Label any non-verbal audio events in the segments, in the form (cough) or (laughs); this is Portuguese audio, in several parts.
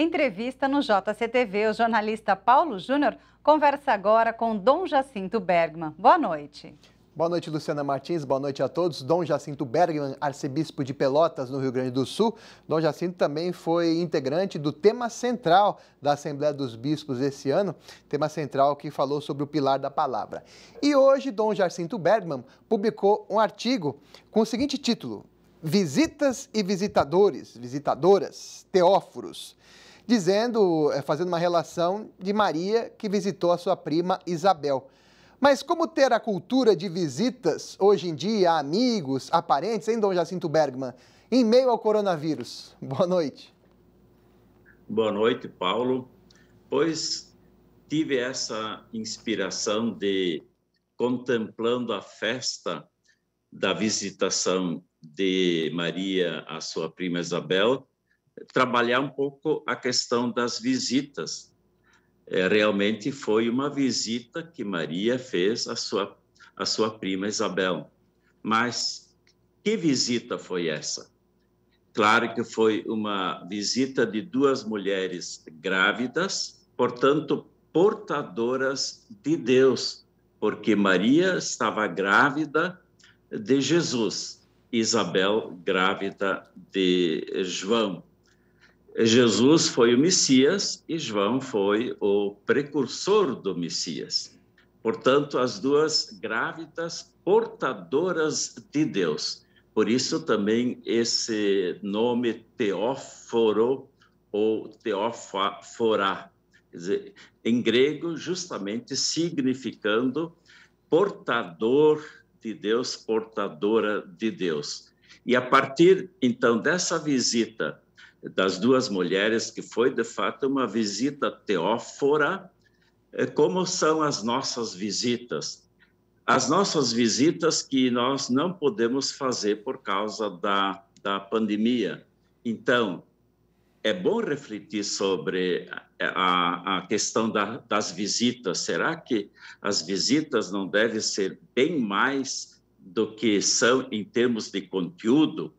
Entrevista no JCTV, o jornalista Paulo Júnior conversa agora com Dom Jacinto Bergman. Boa noite. Boa noite, Luciana Martins. Boa noite a todos. Dom Jacinto Bergman, arcebispo de Pelotas, no Rio Grande do Sul. Dom Jacinto também foi integrante do tema central da Assembleia dos Bispos esse ano, tema central que falou sobre o pilar da palavra. E hoje, Dom Jacinto Bergman publicou um artigo com o seguinte título: Visitas e visitadores, visitadoras, teóforos dizendo, eh, fazendo uma relação de Maria que visitou a sua prima Isabel. Mas como ter a cultura de visitas hoje em dia a amigos, a parentes, em Dom Jacinto Bergman, em meio ao coronavírus? (laughs) Boa noite. Boa noite, Paulo. Pois tive essa inspiração de contemplando a festa da visitação de Maria à sua prima Isabel, trabalhar um pouco a questão das visitas. É, realmente foi uma visita que Maria fez à sua, à sua prima Isabel. Mas que visita foi essa? Claro que foi uma visita de duas mulheres grávidas, portanto, portadoras de Deus, porque Maria estava grávida de Jesus, Isabel grávida de João. Jesus foi o Messias e João foi o precursor do Messias. Portanto, as duas grávidas portadoras de Deus. Por isso também esse nome Teóforo ou Teófora, em grego justamente significando portador de Deus, portadora de Deus. E a partir então dessa visita das duas mulheres, que foi de fato uma visita teófora, eh, como são as nossas visitas. As nossas visitas que nós não podemos fazer por causa da, da pandemia. Então, é bom refletir sobre a, a questão da, das visitas. Será que as visitas não devem ser bem mais do que são em termos de conteúdo?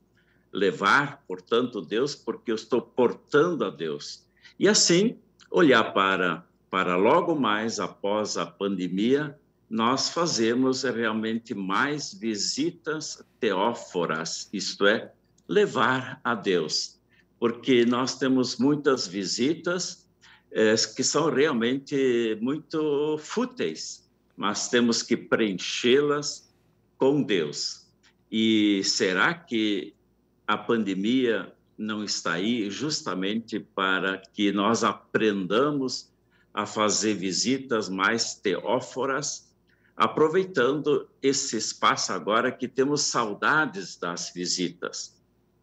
levar, portanto, Deus, porque eu estou portando a Deus. E assim, olhar para, para logo mais após a pandemia, nós fazemos realmente mais visitas teóforas, isto é, levar a Deus, porque nós temos muitas visitas eh, que são realmente muito fúteis, mas temos que preenchê-las com Deus. E será que a pandemia não está aí justamente para que nós aprendamos a fazer visitas mais teóforas, aproveitando esse espaço agora que temos saudades das visitas.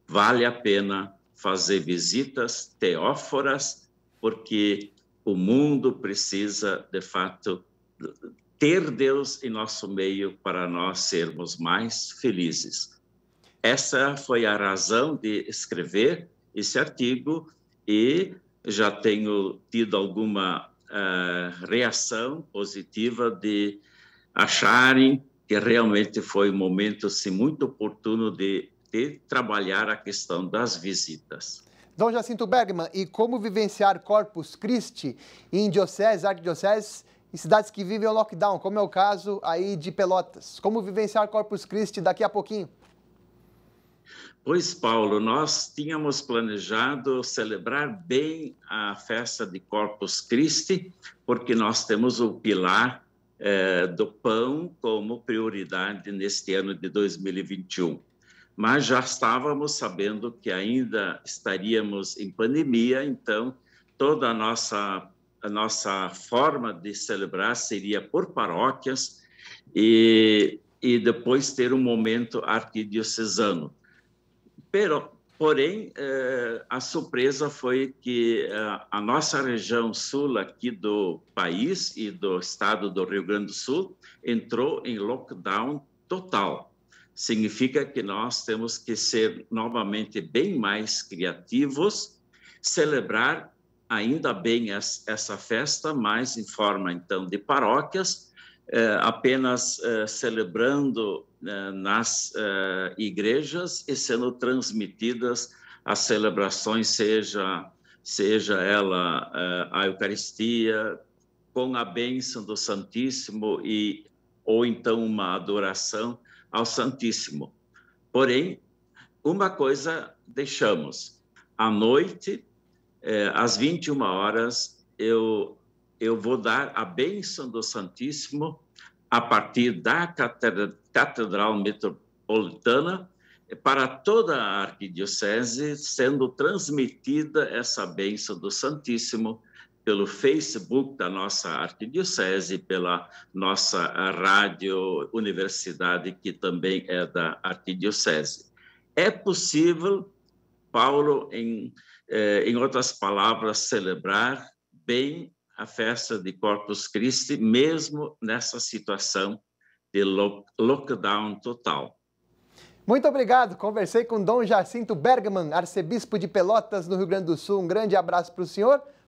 Vale a pena fazer visitas teóforas, porque o mundo precisa, de fato, ter Deus em nosso meio para nós sermos mais felizes. Essa foi a razão de escrever esse artigo e já tenho tido alguma uh, reação positiva de acharem que realmente foi um momento assim, muito oportuno de, de trabalhar a questão das visitas. Dom Jacinto Bergman, e como vivenciar Corpus Christi em dioceses, arquidioceses e cidades que vivem o lockdown, como é o caso aí de Pelotas? Como vivenciar Corpus Christi daqui a pouquinho? Pois, Paulo, nós tínhamos planejado celebrar bem a festa de Corpus Christi, porque nós temos o pilar eh, do pão como prioridade neste ano de 2021. Mas já estávamos sabendo que ainda estaríamos em pandemia, então toda a nossa, a nossa forma de celebrar seria por paróquias e, e depois ter um momento arquidiocesano. Pero, porém, eh, a surpresa foi que eh, a nossa região sul aqui do país e do estado do Rio Grande do Sul entrou em lockdown total. Significa que nós temos que ser novamente bem mais criativos, celebrar ainda bem essa festa, mas em forma então de paróquias, eh, apenas eh, celebrando eh, nas igrejas e sendo transmitidas as celebrações, seja, seja ela a Eucaristia, com a bênção do Santíssimo e ou então uma adoração ao Santíssimo. Porém, uma coisa deixamos. À noite, eh, às 21 horas, eu eu vou dar a bênção do Santíssimo a partir da Catedral Metropolitana para toda a Arquidiocese, sendo transmitida essa bênção do Santíssimo pelo Facebook da nossa Arquidiocese, pela nossa eh, Rádio Universidade, que também é da Arquidiocese. É possível, Paulo, em, eh, em outras palavras, celebrar bem a festa de Corpus Christi, mesmo nessa situação de lockdown total. Muito obrigado. Conversei com Dom Jacinto Bergman, arcebispo de Pelotas, no Rio Grande do Sul. Um grande abraço para o senhor.